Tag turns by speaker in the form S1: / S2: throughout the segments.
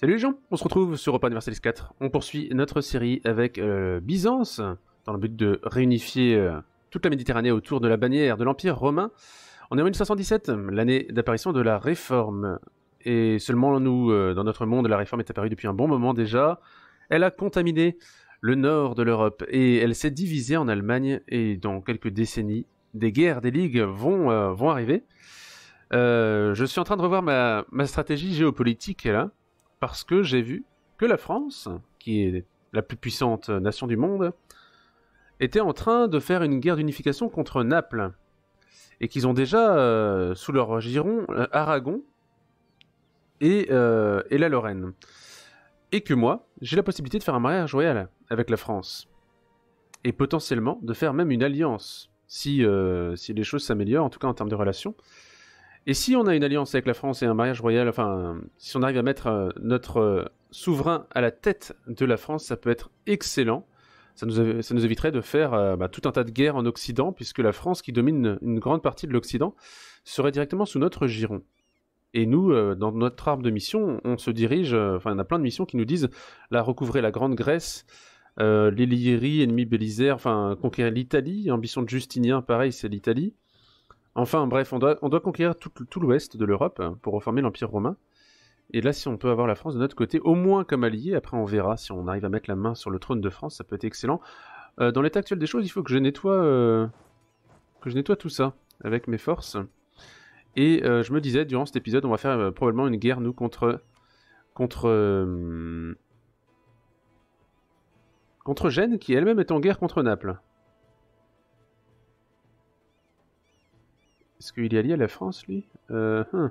S1: Salut les gens, on se retrouve sur Open Universalis 4. On poursuit notre série avec euh, Byzance, dans le but de réunifier euh, toute la Méditerranée autour de la bannière de l'Empire romain. On est en 1517, l'année d'apparition de la Réforme. Et seulement nous, euh, dans notre monde, la Réforme est apparue depuis un bon moment déjà. Elle a contaminé le nord de l'Europe et elle s'est divisée en Allemagne. Et dans quelques décennies, des guerres, des ligues vont, vont arriver. je suis en train de revoir ma, ma stratégie géopolitique là parce que j'ai vu que la France, qui est la plus puissante nation du monde, était en train de faire une guerre d'unification contre Naples, et qu'ils ont déjà euh, sous leur giron euh, Aragon et, euh, et la Lorraine, et que moi, j'ai la possibilité de faire un mariage royal avec la France, et potentiellement de faire même une alliance, si, si les choses s'améliorent, en tout cas en termes de relations. Et si on a une alliance avec la France et un mariage royal, enfin, si on arrive à mettre euh, notre euh, souverain à la tête de la France, ça peut être excellent. Ça nous, ça nous éviterait de faire euh, bah, tout un tas de guerres en Occident, puisque la France, qui domine une grande partie de l'Occident, serait directement sous notre giron. Et nous, dans notre arbre de mission, on se dirige, enfin, on a plein de missions qui nous disent, la recouvrer la Grande Grèce, euh, l'Illyrie, ennemi Bélisère, enfin, conquérir l'Italie, ambition de Justinien, pareil, c'est l'Italie, Enfin, bref, on doit, conquérir tout, l'ouest de l'Europe hein, pour reformer l'Empire romain. Et là, si on peut avoir la France de notre côté, au moins comme allié, après on verra si on arrive à mettre la main sur le trône de France, ça peut être excellent. Euh, dans l'état actuel des choses, il faut que je nettoie, euh, que je nettoie tout ça avec mes forces. Et euh, je me disais, durant cet épisode, on va faire probablement une guerre, nous, contre... contre... contre Gênes, qui elle-même est en guerre contre Naples. Est-ce qu'il est allié à la France, lui euh, hmm.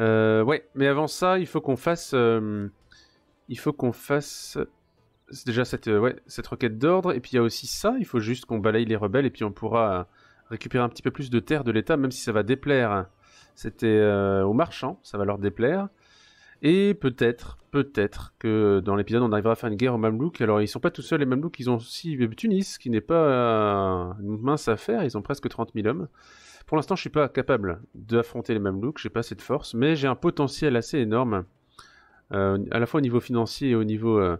S1: euh, Ouais, mais avant ça, il faut qu'on fasse... Euh, il faut qu'on fasse... Déjà cette, cette requête d'ordre, et puis il y a aussi ça, il faut juste qu'on balaye les rebelles, et puis on pourra récupérer un petit peu plus de terre de l'État, même si ça va déplaire. C'était aux marchands, ça va leur déplaire. Et peut-être, peut-être que dans l'épisode on arrivera à faire une guerre aux Mamelouks. Alors ils sont pas tout seuls, les Mamelouks, ils ont aussi Tunis, qui n'est pas une mince affaire, ils ont presque 30 000 hommes. Pour l'instant, je suis pas capable d'affronter les Mamelouks, j'ai pas assez de force, mais j'ai un potentiel assez énorme, euh, à la fois au niveau financier et au niveau euh,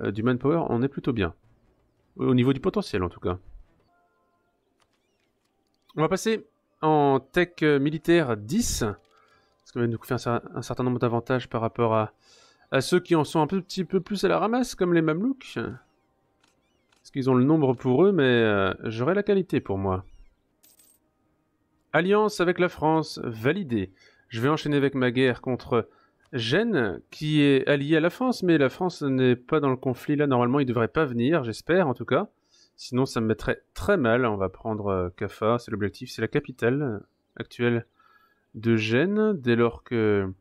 S1: euh, du manpower, on est plutôt bien. Au niveau du potentiel, en tout cas. On va passer en tech militaire 10, ce qui va nous faire un certain nombre d'avantages par rapport à, ceux qui en sont un petit peu plus à la ramasse, comme les Mamelouks. Parce qu'ils ont le nombre pour eux, mais j'aurai la qualité pour moi. Alliance avec la France validée. Je vais enchaîner avec ma guerre contre Gênes, qui est alliée à la France, mais la France n'est pas dans le conflit là. Normalement, il ne devrait pas venir, j'espère en tout cas. Sinon, ça me mettrait très mal. On va prendre euh, Caffa, c'est l'objectif, c'est la capitale euh, actuelle de Gênes, dès lors que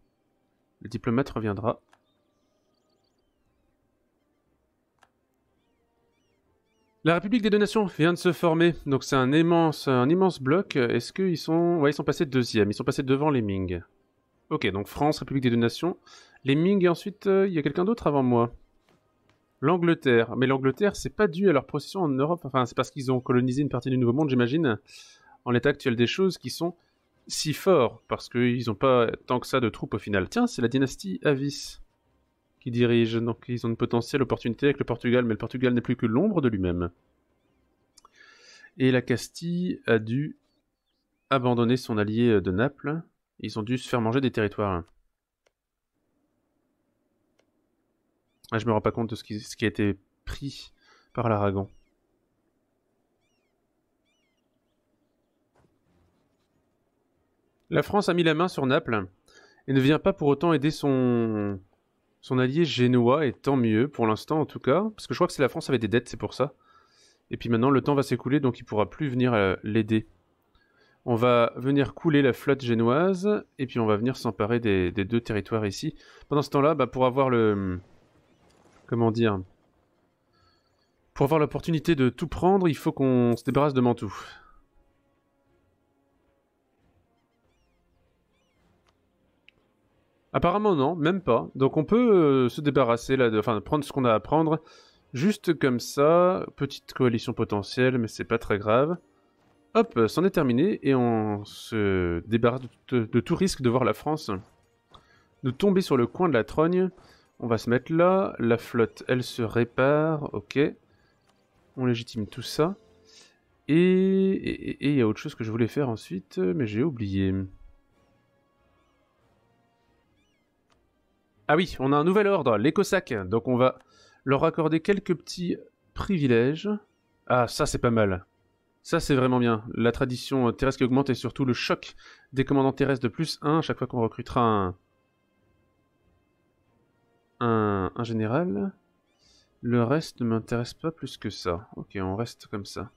S1: le diplomate reviendra. La République des Deux Nations vient de se former, donc c'est un immense, un immense bloc. Est-ce qu'ils sont... Ouais, ils sont passés deuxième, ils sont passés devant les Ming. Ok, donc France, République des Deux Nations, Les Ming, et ensuite, euh, il y a quelqu'un d'autre avant moi. L'Angleterre. Mais l'Angleterre, c'est pas dû à leur position en Europe. Enfin, c'est parce qu'ils ont colonisé une partie du Nouveau Monde, j'imagine, en l'état actuel des choses, qui sont si forts, parce qu'ils n'ont pas tant que ça de troupes au final. Tiens, c'est la dynastie Avis qui dirige, Donc ils ont une potentielle opportunité avec le Portugal, mais le Portugal n'est plus que l'ombre de lui-même. Et la Castille a dû abandonner son allié de Naples. Ils ont dû se faire manger des territoires. Ah, je me rends pas compte de ce qui, ce qui a été pris par l'Aragon. La France a mis la main sur Naples et ne vient pas pour autant aider son, son allié génois, est tant mieux, pour l'instant en tout cas, parce que je crois que c'est la France avait des dettes, c'est pour ça. Et puis maintenant, le temps va s'écouler, donc il pourra plus venir euh, l'aider. On va venir couler la flotte génoise, et puis on va venir s'emparer des, deux territoires ici. Pendant ce temps-là, bah, pour avoir le... Comment dire Pour avoir l'opportunité de tout prendre, il faut qu'on se débarrasse de Mantoue. Apparemment non, même pas. Donc on peut euh, se débarrasser là, de, enfin prendre ce qu'on a à prendre, juste comme ça, petite coalition potentielle, mais c'est pas très grave. Hop, euh, c'en est terminé et on se débarrasse de, tout risque de voir la France nous tomber sur le coin de la trogne. On va se mettre là, la flotte elle se répare, ok. On légitime tout ça. Et il y a autre chose que je voulais faire ensuite, mais j'ai oublié. Ah oui, on a un nouvel ordre, les Donc on va leur accorder quelques petits privilèges. Ah, ça c'est pas mal. Ça c'est vraiment bien. La tradition terrestre qui augmente et surtout le choc des commandants terrestres de plus 1 à chaque fois qu'on recrutera un... général. Le reste ne m'intéresse pas plus que ça. Ok, on reste comme ça.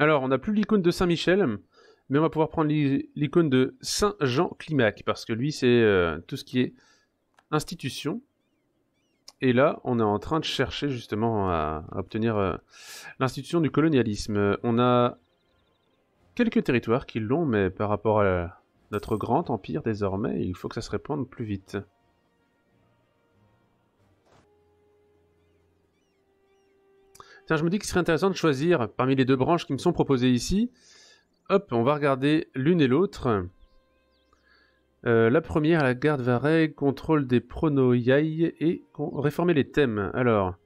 S1: Alors, on n'a plus l'icône de Saint-Michel mais on va pouvoir prendre l'icône de Saint Jean Climac, parce que lui, c'est euh, tout ce qui est institution. Et là, on est en train de chercher justement à, obtenir euh, l'institution du colonialisme. On a quelques territoires qui l'ont, mais par rapport à notre grand empire désormais, il faut que ça se répande plus vite. Tiens, je me dis qu'il serait intéressant de choisir parmi les deux branches qui me sont proposées ici, Hop, on va regarder l'une et l'autre. Euh, la première, la garde Vareg, contrôle des Yai et réformer les thèmes. Alors,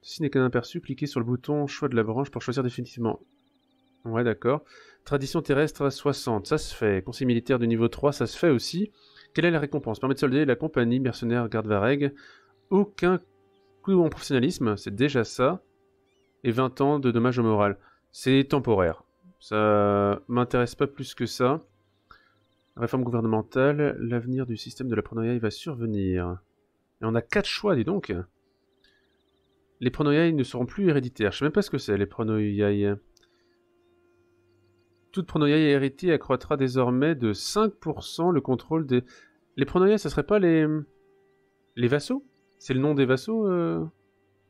S1: ceci n'est qu'un aperçu, cliquez sur le bouton choix de la branche pour choisir définitivement. Ouais, d'accord. Tradition terrestre à 60, ça se fait. Conseil militaire de niveau 3, ça se fait aussi. Quelle est la récompense Permet de solder la compagnie mercenaire garde Vareg. Aucun coup en professionnalisme, c'est déjà ça. Et 20 ans de dommages au moral. C'est temporaire. Ça m'intéresse pas plus que ça. Réforme gouvernementale, l'avenir du système de la l'entrepreneuriat va survenir. Et on a quatre choix, dis donc. Les pronoyailles ne seront plus héréditaires. Je sais même pas ce que c'est, les pronoïailles. Toute pronoïaille héritée accroîtra désormais de 5% le contrôle des... Les ce ça serait pas les... Les vassaux C'est le nom des vassaux, euh,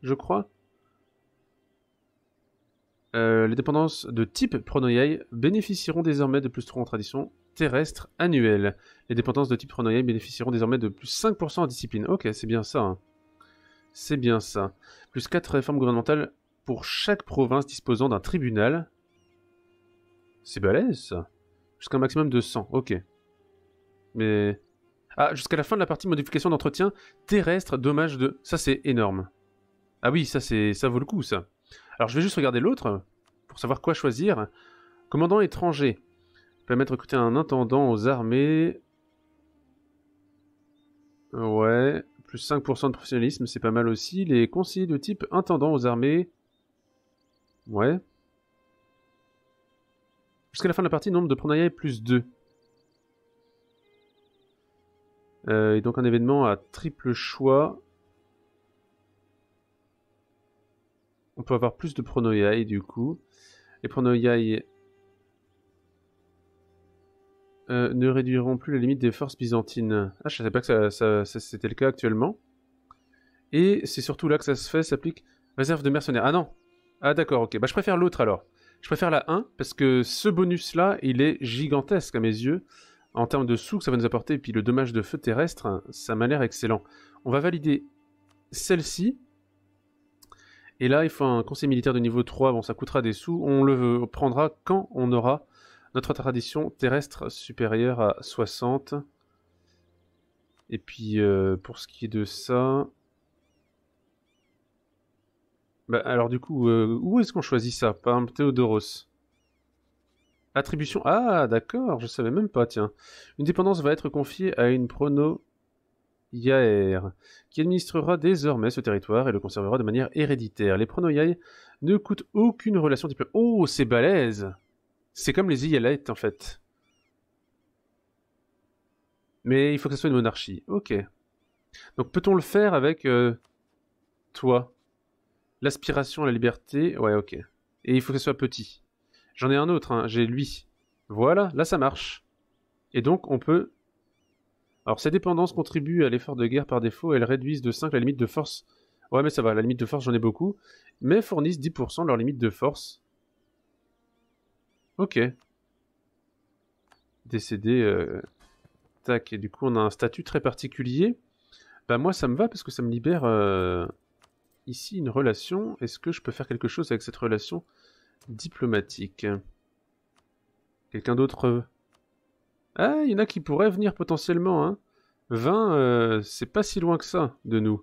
S1: je crois euh, les dépendances de type Pronoiae bénéficieront désormais de plus 3 en tradition terrestre annuelle. Les dépendances de type Pronoiae bénéficieront désormais de plus 5% en discipline. Ok, c'est bien ça. Hein. C'est bien ça. Plus 4 réformes gouvernementales pour chaque province disposant d'un tribunal. C'est balèze ça. Jusqu'à un maximum de 100, ok. Mais... Ah, jusqu'à la fin de la partie modification d'entretien terrestre, dommage de... Ça c'est énorme. Ah oui, ça c'est... ça vaut le coup ça. Alors je vais juste regarder l'autre pour savoir quoi choisir. Commandant étranger. Permettre de recruter un intendant aux armées. Ouais, plus 5% de professionnalisme, c'est pas mal aussi. Les conseillers de type intendant aux armées. Ouais. Jusqu'à la fin de la partie, nombre de Pranaya est plus 2. Euh, et donc un événement à triple choix. On peut avoir plus de et du coup. Les pronoiae euh, ne réduiront plus la limite des forces byzantines. Ah, je ne savais pas que ça, c'était le cas actuellement. Et c'est surtout là que ça se fait, s'applique réserve de mercenaires. Ah non Ah d'accord, ok. Bah je préfère l'autre alors. Je préfère la 1 parce que ce bonus-là, il est gigantesque à mes yeux. En termes de sous que ça va nous apporter, et puis le dommage de feu terrestre, ça m'a l'air excellent. On va valider celle-ci. Et là, il faut un conseil militaire de niveau 3. Bon, ça coûtera des sous. On le prendra quand on aura notre tradition terrestre supérieure à 60. Et puis, euh, pour ce qui est de ça... Bah, alors du coup, euh, où est-ce qu'on choisit ça Par exemple, Théodoros. Attribution. Ah, d'accord, je savais même pas, tiens. Une dépendance va être confiée à une prono Yaer, qui administrera désormais ce territoire et le conservera de manière héréditaire. Les pronoyai ne coûtent aucune relation type. Oh, c'est balèze C'est comme les Iyalettes, en fait. Mais il faut que ce soit une monarchie. Ok. Donc peut-on le faire avec euh, toi L'aspiration à la liberté. Ouais, ok. Et il faut que ce soit petit. J'en ai un autre, hein. j'ai lui. Voilà, là ça marche. Et donc on peut alors ces dépendances contribuent à l'effort de guerre par défaut, elles réduisent de 5 la limite de force. Ouais mais ça va, la limite de force j'en ai beaucoup, mais fournissent 10% de leur limite de force. Ok. Décédé. Euh, tac, et du coup on a un statut très particulier. Bah moi ça me va parce que ça me libère euh, ici une relation. Est-ce que je peux faire quelque chose avec cette relation diplomatique Quelqu'un d'autre euh, ah, il y en a qui pourraient venir potentiellement. Hein. 20, euh, c'est pas si loin que ça de nous.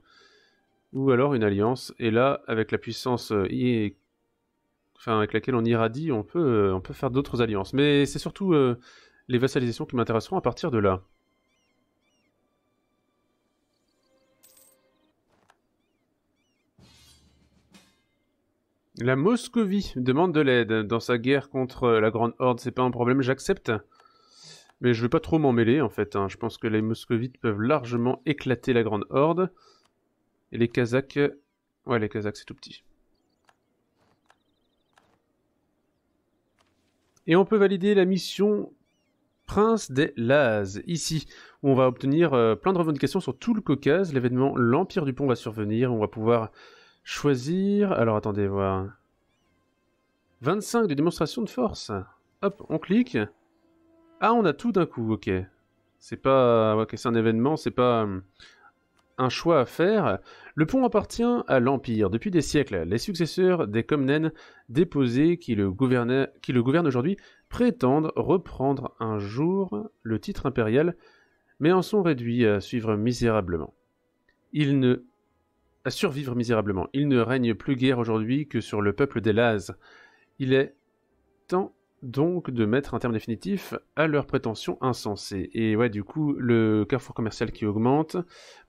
S1: Ou alors une alliance. Et là, avec la puissance euh, avec laquelle on irradie, on peut, euh, on peut faire d'autres alliances. Mais c'est surtout les vassalisations qui m'intéresseront à partir de là. La Moscovie demande de l'aide dans sa guerre contre la Grande Horde, c'est pas un problème, j'accepte. Mais je vais pas trop m'en mêler en fait. Hein. Je pense que les moscovites peuvent largement éclater la grande horde. Et les kazakhs... Euh, ouais, les kazakhs c'est tout petit. Et on peut valider la mission Prince des Laz, ici, où on va obtenir euh, plein de revendications sur tout le Caucase. L'événement L'Empire du Pont va survenir, on va pouvoir choisir... Alors attendez, voir... 25 de démonstration de force. Hop, on clique. Ah, on a tout d'un coup, ok. C'est pas. Euh, c'est un événement, c'est pas euh, un choix à faire. Le pont appartient à l'Empire depuis des siècles. Les successeurs des Comnènes déposés qui le, qui le gouvernent aujourd'hui prétendent reprendre un jour le titre impérial, mais en sont réduits à suivre misérablement. Ils ne à survivre misérablement. Il ne règne plus guère aujourd'hui que sur le peuple des Lazes. Il est temps donc de mettre un terme définitif à leurs prétentions insensées. Et ouais, du coup, le carrefour commercial qui augmente,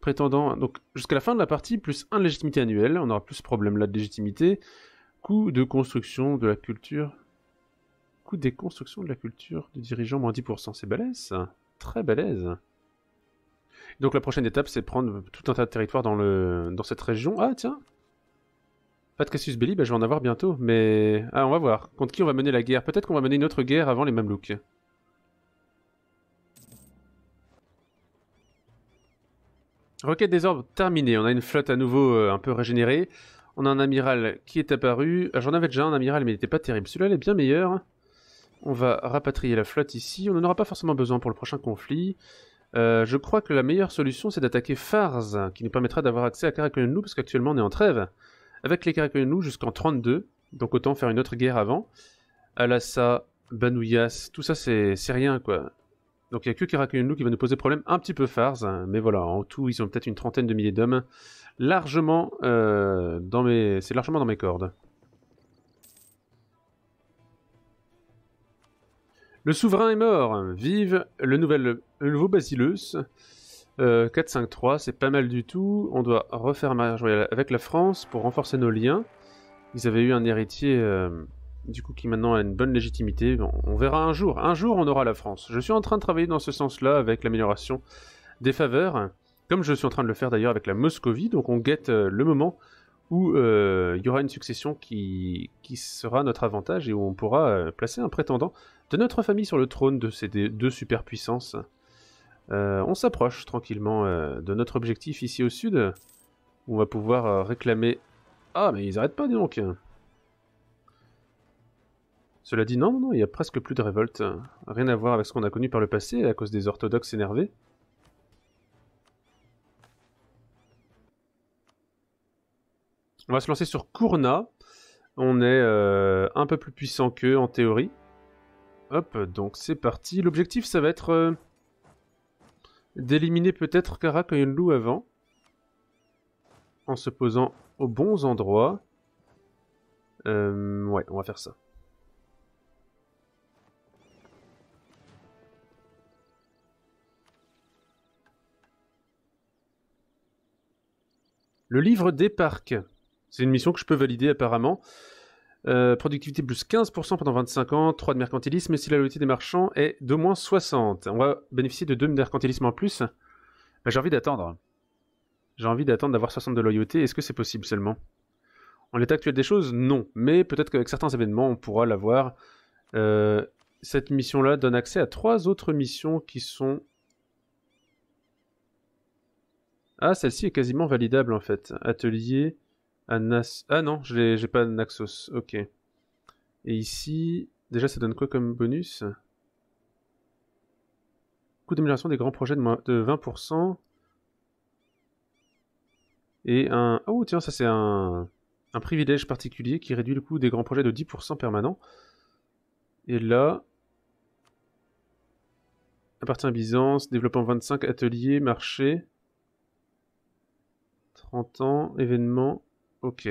S1: prétendant donc jusqu'à la fin de la partie plus 1 légitimité annuelle, on aura plus ce problème là de légitimité, coût de construction de la culture, coût des constructions de la culture du dirigeant moins 10%, c'est balèze très balèze. Donc la prochaine étape, c'est prendre tout un tas de territoires dans, le, dans cette région. Ah tiens, pas de Belli, bah, je vais en avoir bientôt, mais... Ah, on va voir. Contre qui on va mener la guerre Peut-être qu'on va mener une autre guerre avant les Mamelouks. Requête des ordres terminée. On a une flotte à nouveau euh, un peu régénérée. On a un amiral qui est apparu. Ah, j'en avais déjà un amiral, mais il n'était pas terrible. Celui-là, est bien meilleur. On va rapatrier la flotte ici. On n'en aura pas forcément besoin pour le prochain conflit. Euh, je crois que la meilleure solution, c'est d'attaquer Phars, qui nous permettra d'avoir accès à Karakulunlu, parce qu'actuellement, on est en trêve avec les loups, jusqu'en 32, donc autant faire une autre guerre avant. Alassa, Banouyas, tout ça c'est rien quoi. Donc il n'y a que loups qui va nous poser problème, un petit peu farce, hein, mais voilà, en tout ils ont peut-être une trentaine de milliers d'hommes. Largement euh, dans mes. C'est largement dans mes cordes. Le souverain est mort. Vive le, nouvel, le nouveau Basileus. 4-5-3, euh, c'est pas mal du tout. On doit refaire avec la France pour renforcer nos liens. Ils avaient eu un héritier, euh, du coup, qui maintenant a une bonne légitimité. on verra un jour. Un jour, on aura la France. Je suis en train de travailler dans ce sens-là avec l'amélioration des faveurs, comme je suis en train de le faire d'ailleurs avec la Moscovie. Donc, on guette euh, le moment où il y aura une succession qui, qui sera notre avantage et où on pourra placer un prétendant de notre famille sur le trône de ces deux superpuissances. Euh, on s'approche tranquillement euh, de notre objectif ici au sud. on va pouvoir euh, réclamer... Ah, mais ils arrêtent pas, donc Cela dit, non, non, il y a presque plus de révolte. Rien à voir avec ce qu'on a connu par le passé à cause des orthodoxes énervés. On va se lancer sur Kurna. On est un peu plus puissant qu'eux en théorie. Hop, donc c'est parti. L'objectif, ça va être d'éliminer peut-être Coyonne-Loup avant, en se posant aux bons endroits. Euh, ouais, on va faire ça. Le livre des parcs. C'est une mission que je peux valider apparemment. Euh, productivité plus 15% pendant 25 ans, 3 de mercantilisme, si la loyauté des marchands est de moins 60. On va bénéficier de 2 mercantilisme en plus. Bah, j'ai envie d'attendre. J'ai envie d'attendre d'avoir 60 de loyauté. Est-ce que c'est possible seulement En l'état actuel des choses, non. Mais peut-être qu'avec certains événements, on pourra l'avoir. Euh, cette mission-là donne accès à trois autres missions qui sont... Ah, celle-ci est quasiment validable en fait. Atelier, ah non, j'ai pas Naxos, ok. Et ici, déjà ça donne quoi comme bonus Coût d'amélioration des grands projets de, 20%. Et un... Oh tiens, ça c'est un... un privilège particulier qui réduit le coût des grands projets de 10% permanent. Et là, appartient à Byzance, développant 25 ateliers, marché, 30 ans, événements. Ok.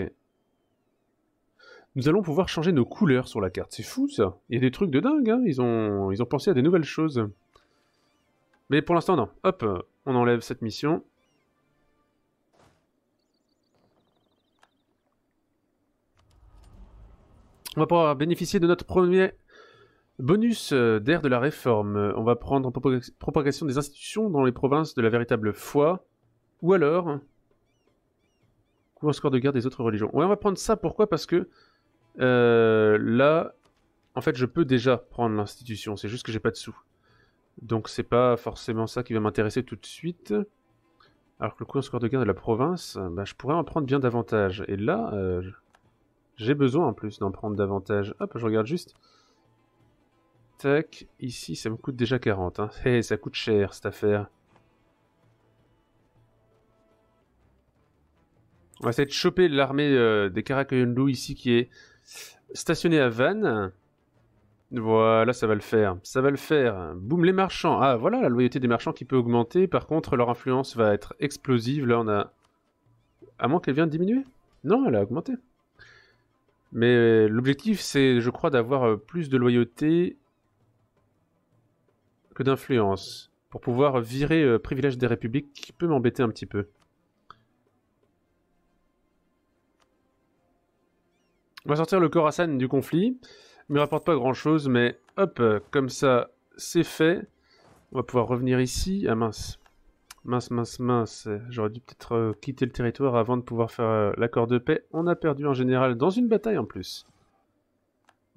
S1: Nous allons pouvoir changer nos couleurs sur la carte. C'est fou ça. Il y a des trucs de dingue, hein. ils, ont... ils ont pensé à des nouvelles choses. Mais pour l'instant, non. Hop, on enlève cette mission. On va pouvoir bénéficier de notre premier bonus euh, d'ère de la réforme. On va prendre en propagation des institutions dans les provinces de la véritable foi. Ou alors, score de guerre des autres religions. on va prendre ça. Pourquoi Parce que euh, là, en fait, je peux déjà prendre l'institution. C'est juste que j'ai pas de sous. Donc c'est pas forcément ça qui va m'intéresser tout de suite. Alors que le coin score de guerre de la province, bah, je pourrais en prendre bien davantage. Et là, euh, j'ai besoin en plus d'en prendre davantage. Hop, je regarde juste. Tac, ici ça me coûte déjà 40. Hein. Eh, ça coûte cher cette affaire. On va essayer de choper l'armée euh, des Karakoyunlu ici qui est stationnée à Vannes. Voilà, ça va le faire. Ça va le faire. Boum, les marchands. Ah, voilà la loyauté des marchands qui peut augmenter. Par contre, leur influence va être explosive. Là, on a... À moins qu'elle vienne diminuer Non, elle a augmenté. Mais euh, l'objectif, c'est, je crois, d'avoir euh, plus de loyauté que d'influence. Pour pouvoir virer Privilège des Républiques, qui peut m'embêter un petit peu. On va sortir le Khorasan du conflit. Il ne rapporte pas grand chose, mais hop, euh, comme ça, c'est fait. On va pouvoir revenir ici. Ah mince. Mince, mince, mince. J'aurais dû peut-être euh, quitter le territoire avant de pouvoir faire euh, l'accord de paix. On a perdu en général dans une bataille en plus.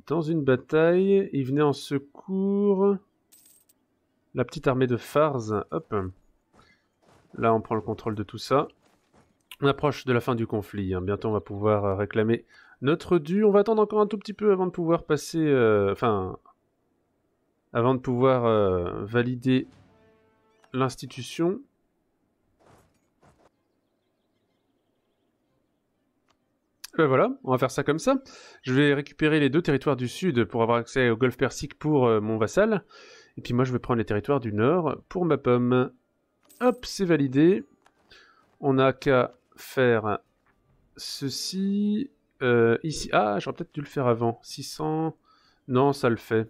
S1: Dans une bataille, il venait en secours. La petite armée de Fars. Hop. Là, on prend le contrôle de tout ça. On approche de la fin du conflit. Hein. Bientôt, on va pouvoir réclamer notre dû, on va attendre encore un tout petit peu avant de pouvoir passer... Euh, enfin... Avant de pouvoir euh, valider l'institution. Ben voilà, on va faire ça comme ça. Je vais récupérer les deux territoires du sud pour avoir accès au golfe Persique pour euh, mon vassal. Et puis moi, je vais prendre les territoires du nord pour ma pomme. Hop, c'est validé. On n'a qu'à faire ceci. Euh, ici. Ah, j'aurais peut-être dû le faire avant. 600. Non, ça le fait.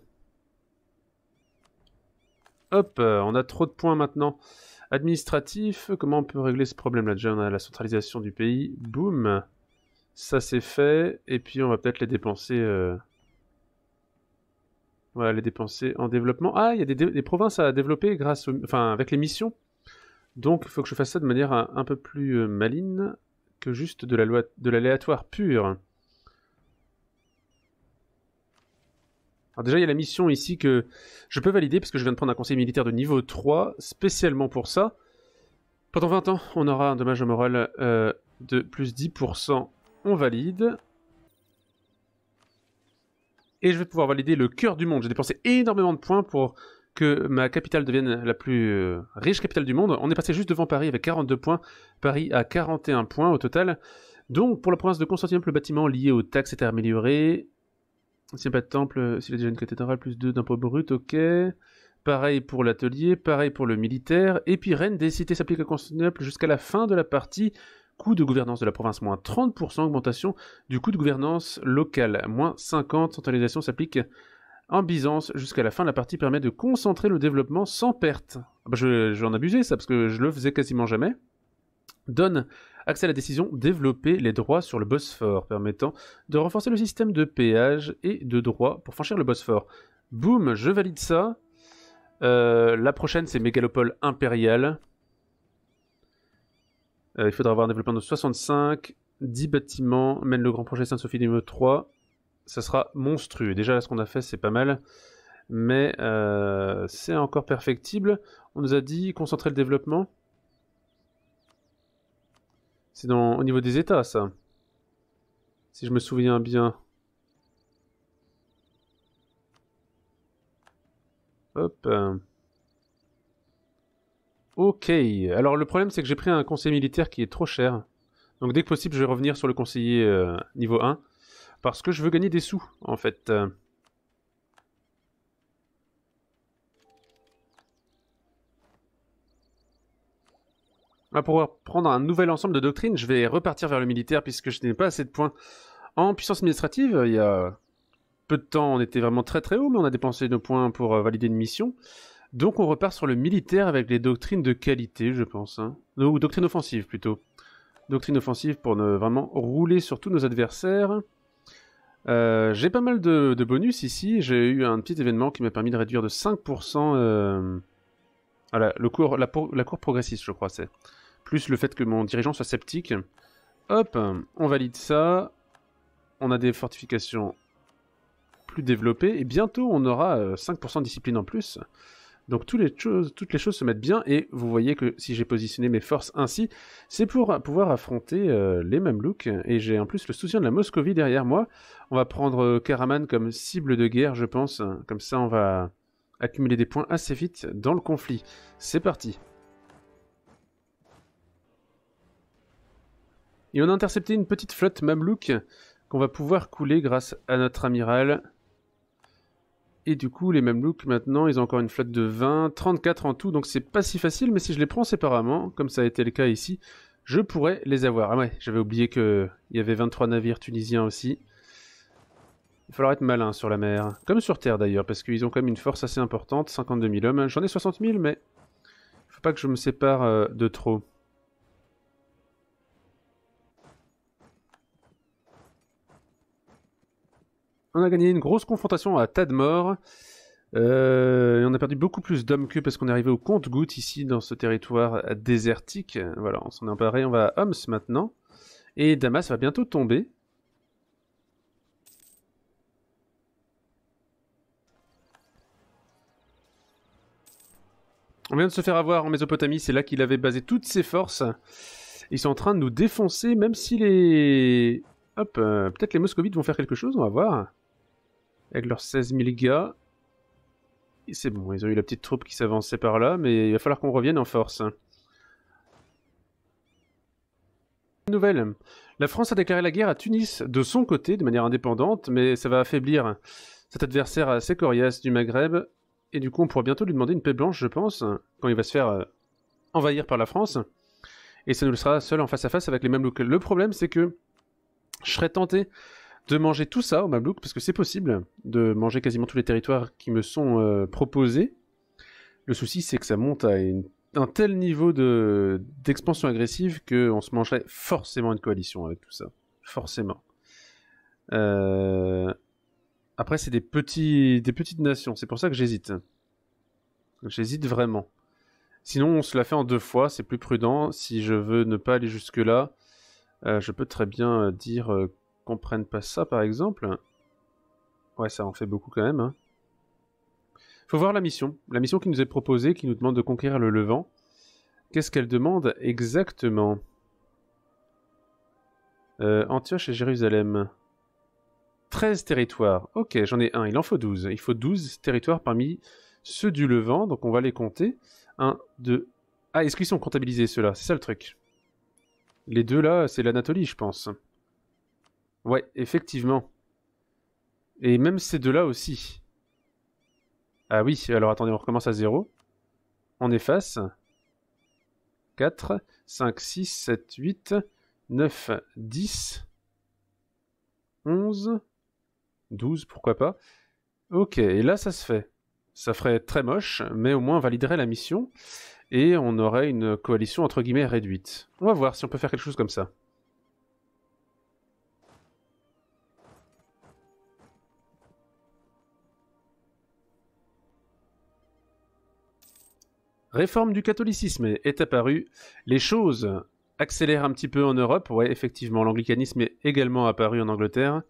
S1: Hop, euh, on a trop de points maintenant. Administratif, comment on peut régler ce problème-là Déjà, on a la centralisation du pays. Boum Ça, c'est fait. Et puis, on va peut-être les dépenser... Voilà, euh, les dépenser en développement. Ah, il y a des, provinces à développer grâce Enfin, avec les missions. Donc, il faut que je fasse ça de manière un, peu plus maline. maligne que juste de l'aléatoire pur. Alors déjà, il y a la mission ici que je peux valider parce que je viens de prendre un conseil militaire de niveau 3 spécialement pour ça. Pendant 20 ans, on aura un dommage au moral euh, de plus 10%. On valide. Et je vais pouvoir valider le cœur du monde. J'ai dépensé énormément de points pour que ma capitale devienne la plus euh, riche capitale du monde. On est passé juste devant Paris avec 42 points, Paris a 41 points au total. Donc pour la province de Constantinople, le bâtiment lié aux taxes est amélioré. S'il n'y a pas de temple, euh, s'il y a déjà une cathédrale, plus 2 d'impôts brut, ok. Pareil pour l'atelier, pareil pour le militaire. Et puis Rennes des cités s'appliquent à Constantinople jusqu'à la fin de la partie. Coût de gouvernance de la province, moins 30%, augmentation du coût de gouvernance locale, moins 50, centralisation s'applique en Byzance jusqu'à la fin de la partie permet de concentrer le développement sans perte. Ah bah, je, vais en abuser ça parce que je le faisais quasiment jamais. Donne accès à la décision développer les droits sur le Bosphore, permettant de renforcer le système de péage et de droits pour franchir le Bosphore. Boum, je valide ça. Euh, la prochaine, c'est Mégalopole impériale. Euh, il faudra avoir un développement de 65. 10 bâtiments mène le grand projet saint sophie numéro 3 ça sera monstrueux. Déjà, là, ce qu'on a fait, c'est pas mal, mais euh, c'est encore perfectible. On nous a dit concentrer le développement. C'est au niveau des états, ça. Si je me souviens bien. Hop. Ok. Alors le problème c'est que j'ai pris un conseiller militaire qui est trop cher. Donc dès que possible je vais revenir sur le conseiller euh, niveau 1. Parce que je veux gagner des sous, en fait. Euh. Ah, pour prendre un nouvel ensemble de doctrines, je vais repartir vers le militaire puisque je n'ai pas assez de points. En puissance administrative, il y a peu de temps, on était vraiment très très haut, mais on a dépensé nos points pour euh, valider une mission. Donc on repart sur le militaire avec les doctrines de qualité, je pense. Hein. Ou doctrine offensive plutôt. Doctrine offensive pour ne vraiment rouler sur tous nos adversaires. Euh, j'ai pas mal de, bonus ici. J'ai eu un petit événement qui m'a permis de réduire de 5% euh, le cours, la, la cour progressiste, je crois, c'est. Plus le fait que mon dirigeant soit sceptique. Hop, on valide ça. On a des fortifications plus développées. Et bientôt, on aura 5% euh, de discipline en plus. Donc toutes les, choses, se mettent bien et vous voyez que si j'ai positionné mes forces ainsi, c'est pour pouvoir affronter euh, les Mamelouks et j'ai en plus le soutien de la Moscovie derrière moi. On va prendre euh, Karaman comme cible de guerre je pense, comme ça on va accumuler des points assez vite dans le conflit. C'est parti Et on a intercepté une petite flotte Mamelouk qu'on va pouvoir couler grâce à notre amiral et du coup, les mêmes maintenant, ils ont encore une flotte de 20, 34 en tout, donc c'est pas si facile, mais si je les prends séparément, comme ça a été le cas ici, je pourrais les avoir. Ah ouais, j'avais oublié qu'il y avait 23 navires tunisiens aussi. Il va falloir être malin sur la mer, comme sur Terre d'ailleurs, parce qu'ils ont quand même une force assez importante, 52 000 hommes. J'en ai 60 000, mais faut pas que je me sépare euh, de trop. On a gagné une grosse confrontation à tas euh, et on a perdu beaucoup plus d'hommes que parce qu'on est arrivé au compte-goutte ici dans ce territoire désertique. Voilà, on s'en est emparé, on va à Homs maintenant. Et Damas va bientôt tomber. On vient de se faire avoir en Mésopotamie, c'est là qu'il avait basé toutes ses forces. Ils sont en train de nous défoncer, même si les... Hop, euh, peut-être les moscovites vont faire quelque chose, on va voir avec leurs 16 000 gars. C'est bon, ils ont eu la petite troupe qui s'avançait par là, mais il va falloir qu'on revienne en force. Nouvelle. La France a déclaré la guerre à Tunis de son côté, de manière indépendante, mais ça va affaiblir cet adversaire assez coriace du Maghreb. Et du coup, on pourra bientôt lui demander une paix blanche, je pense, quand il va se faire euh, envahir par la France. Et ça nous le sera seul en face à face avec les mêmes locaux. Le problème, c'est que je serais tenté de manger tout ça au Mablouk, parce que c'est possible de manger quasiment tous les territoires qui me sont euh, proposés. Le souci, c'est que ça monte à un tel niveau de, d'expansion agressive qu'on se mangerait forcément une coalition avec tout ça. Forcément. Euh, après, c'est des, petits, des petites nations, c'est pour ça que j'hésite. J'hésite vraiment. Sinon, on se la fait en deux fois, c'est plus prudent. Si je veux ne pas aller jusque-là, euh, je peux très bien dire comprennent pas ça, par exemple. Ouais, ça en fait beaucoup quand même. Hein. Faut voir la mission. La mission qui nous est proposée, qui nous demande de conquérir le Levant. Qu'est-ce qu'elle demande exactement euh, Antioche et Jérusalem. 13 territoires. Ok, j'en ai un. Il en faut 12. Il faut 12 territoires parmi ceux du Levant. Donc on va les compter. 1, 2. Ah, est-ce qu'ils sont comptabilisés ceux-là C'est ça le truc. Les deux là, c'est l'Anatolie, je pense. Ouais, effectivement. Et même ces deux-là aussi. Ah oui, alors attendez, on recommence à 0. On efface. 4, 5, 6, 7, 8, 9, 10, 11, 12, pourquoi pas. Ok, et là ça se fait. Ça ferait très moche, mais au moins on validerait la mission et on aurait une coalition entre guillemets réduite. On va voir si on peut faire quelque chose comme ça. réforme du catholicisme est apparue, les choses accélèrent un petit peu en Europe. Ouais, effectivement, l'anglicanisme est également apparu en Angleterre.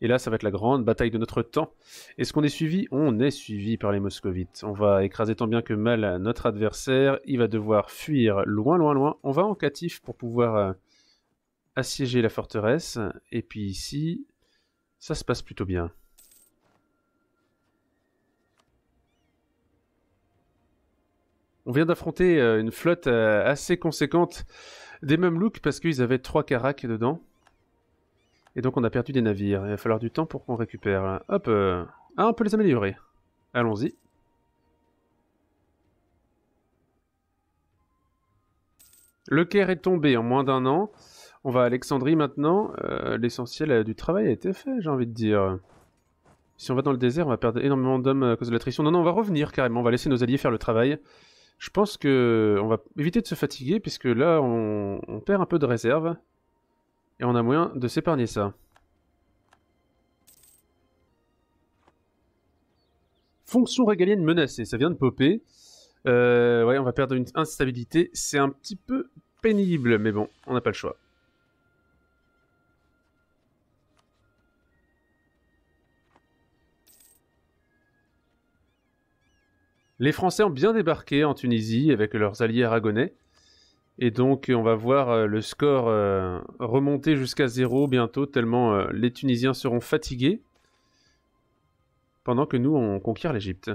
S1: Et là, ça va être la grande bataille de notre temps. Est-ce qu'on est suivi On est suivi par les moscovites. On va écraser tant bien que mal notre adversaire. Il va devoir fuir loin, loin, loin. On va en catif pour pouvoir euh, assiéger la forteresse. Et puis ici, ça se passe plutôt bien. On vient d'affronter euh, une flotte euh, assez conséquente des Mamelouks parce qu'ils avaient trois Karak dedans. Et donc on a perdu des navires. Il va falloir du temps pour qu'on récupère. Hop Ah, euh, on peut les améliorer. Allons-y. Le Caire est tombé en moins d'un an. On va à Alexandrie maintenant. L'essentiel du travail a été fait, j'ai envie de dire. Si on va dans le désert, on va perdre énormément d'hommes à cause de l'attrition. Non, non, on va revenir carrément. On va laisser nos alliés faire le travail. Je pense que on va éviter de se fatiguer puisque là on, perd un peu de réserve et on a moyen de s'épargner ça. Fonction régalienne menacée, ça vient de popper. Euh, ouais, on va perdre une instabilité, c'est un petit peu pénible, mais bon, on n'a pas le choix. Les Français ont bien débarqué en Tunisie avec leurs alliés aragonais. Et donc, on va voir euh, le score euh, remonter jusqu'à zéro bientôt, tellement euh, les Tunisiens seront fatigués. Pendant que nous, on conquiert l'Égypte.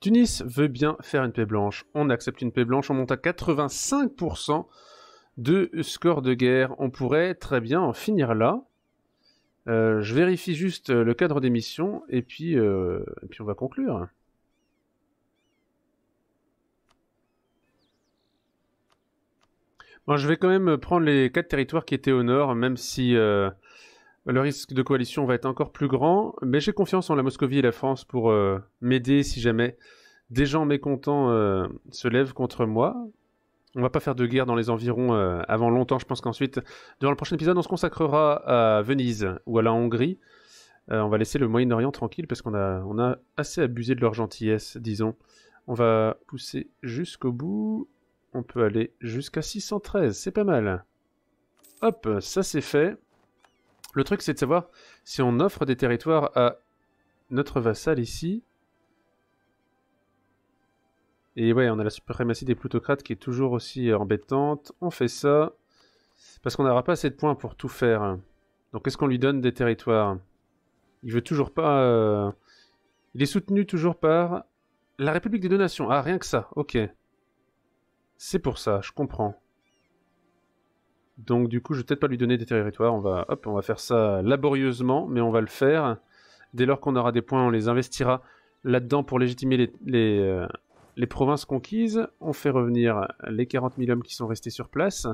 S1: Tunis veut bien faire une paix blanche. On accepte une paix blanche, on monte à 85% de score de guerre. On pourrait très bien en finir là. Euh, je vérifie juste euh, le cadre des missions euh, et puis on va conclure. je vais quand même prendre les quatre territoires qui étaient au nord, même si le risque de coalition va être encore plus grand. Mais j'ai confiance en la Moscovie et la France pour m'aider si jamais des gens mécontents se lèvent contre moi. On va pas faire de guerre dans les environs euh, avant longtemps. Je pense qu'ensuite, durant le prochain épisode, on se consacrera à Venise ou à la Hongrie. Euh, on va laisser le Moyen-Orient tranquille parce qu'on a, a assez abusé de leur gentillesse, disons. On va pousser jusqu'au bout. On peut aller jusqu'à 613, c'est pas mal. Hop, ça c'est fait. Le truc c'est de savoir si on offre des territoires à notre vassal ici, et ouais, on a la suprématie des plutocrates qui est toujours aussi euh, embêtante. On fait ça parce qu'on n'aura pas assez de points pour tout faire. Donc quest ce qu'on lui donne des territoires Il veut toujours pas... Euh, il est soutenu toujours par la République des donations. Ah, rien que ça, ok. C'est pour ça, je comprends. Donc du coup, je vais peut-être pas lui donner des territoires. On va, on va faire ça laborieusement, mais on va le faire. Dès lors qu'on aura des points, on les investira là-dedans pour légitimer les, les, euh, les provinces conquises, on fait revenir les 40 000 hommes qui sont restés sur place,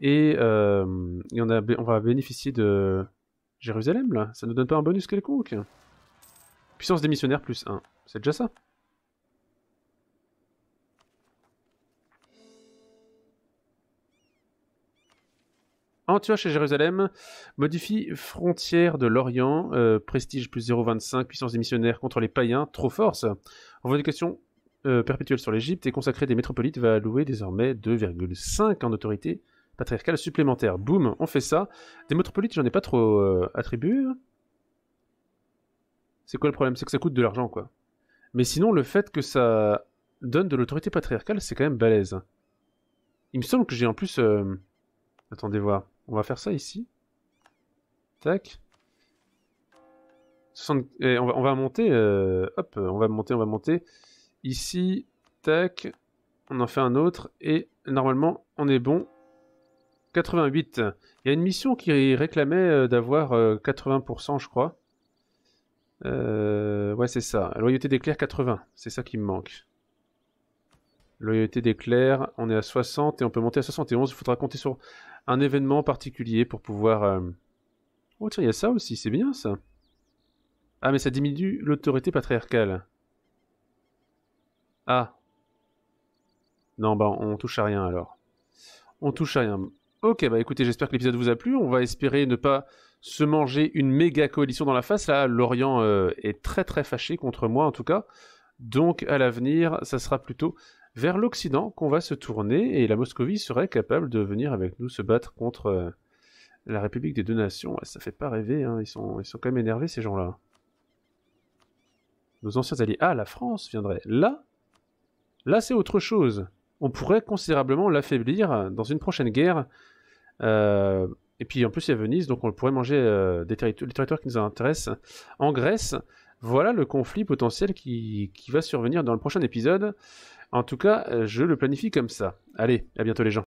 S1: et, euh, on, a, va bénéficier de Jérusalem, là. Ça ne donne pas un bonus quelconque Puissance des missionnaires plus 1. C'est déjà ça. Antioche et Jérusalem modifie frontière de l'Orient, euh, prestige plus 0,25, puissance des missionnaires contre les païens, trop force. question... Euh, perpétuel sur l'Égypte et consacré des métropolites va allouer désormais 2,5 en autorité patriarcale supplémentaire. Boum, on fait ça. Des métropolites, j'en ai pas trop euh, attribué. Hein. C'est quoi le problème C'est que ça coûte de l'argent, quoi. Mais sinon, le fait que ça donne de l'autorité patriarcale, c'est quand même balèze. Il me semble que j'ai en plus... Euh, attendez voir. On va faire ça ici. Tac. Eh, on, va, monter... Hop, on va monter, on va monter. Ici, tac, on en fait un autre et normalement on est bon. 88. Il y a une mission qui réclamait euh, d'avoir 80% euh, je crois. Euh, ouais c'est ça. loyauté d'éclair 80. C'est ça qui me manque. Loyauté d'éclair, on est à 60 et on peut monter à 71. Il faudra compter sur un événement particulier pour pouvoir... Oh tiens, il y a ça aussi, c'est bien ça. Ah mais ça diminue l'autorité patriarcale. Ah. Non, bah on touche à rien alors. On touche à rien. Ok, bah écoutez, j'espère que l'épisode vous a plu. On va espérer ne pas se manger une méga coalition dans la face. Là, Lorient euh, est très très fâché contre moi en tout cas. Donc à l'avenir, ça sera plutôt vers l'Occident qu'on va se tourner et la Moscovie serait capable de venir avec nous se battre contre euh, la République des deux nations. Ça fait pas rêver, hein. ils, sont, ils sont quand même énervés ces gens-là. Nos anciens alliés. Ah, la France viendrait là Là, c'est autre chose. On pourrait considérablement l'affaiblir dans une prochaine guerre. Euh, et puis en plus, il y a Venise, donc on pourrait manger euh, des territoires, les territoires qui nous intéressent. En Grèce, voilà le conflit potentiel qui va survenir dans le prochain épisode. En tout cas, euh, je le planifie comme ça. Allez, à bientôt les gens.